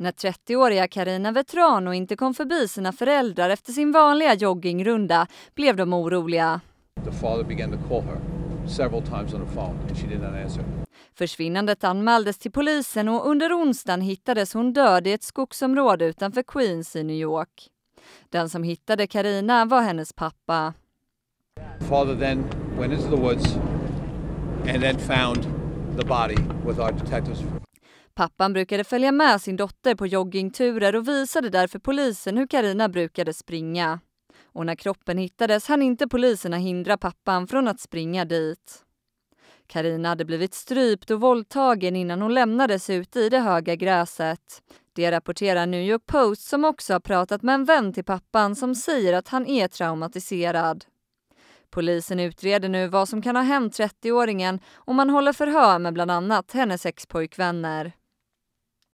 När 30-åriga Karina Vetrano inte kom förbi sina föräldrar efter sin vanliga joggingrunda blev de oroliga. The father began to call her several times on Försvinnandet anmäldes till polisen och under onsdagen hittades hon död i ett skogsområde utanför Queens i New York. Den som hittade Karina var hennes pappa. Father then went into the woods and then found the body with our detectives Pappan brukade följa med sin dotter på joggingturer och visade därför polisen hur Karina brukade springa. Och när kroppen hittades hann inte poliserna hindra pappan från att springa dit. Karina hade blivit strypt och våldtagen innan hon lämnades ute i det höga gräset. Det rapporterar New York Post som också har pratat med en vän till pappan som säger att han är traumatiserad. Polisen utreder nu vad som kan ha hänt 30-åringen och man håller förhör med bland annat hennes pojkvänner